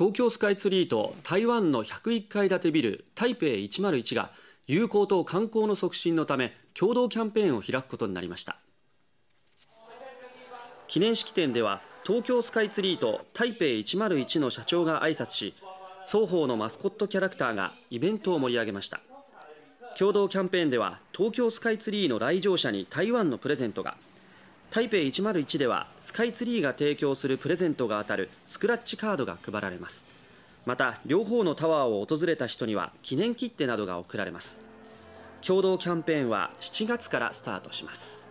東京スカイツリーと台湾の101階建てビル台北101が友好と観光の促進のため共同キャンペーンを開くことになりました記念式典では東京スカイツリーと台北101の社長が挨拶し双方のマスコットキャラクターがイベントを盛り上げました共同キャンペーンでは東京スカイツリーの来場者に台湾のプレゼントが台北101ではスカイツリーが提供するプレゼントが当たるスクラッチカードが配られますまた両方のタワーを訪れた人には記念切手などが贈られます共同キャンペーンは7月からスタートします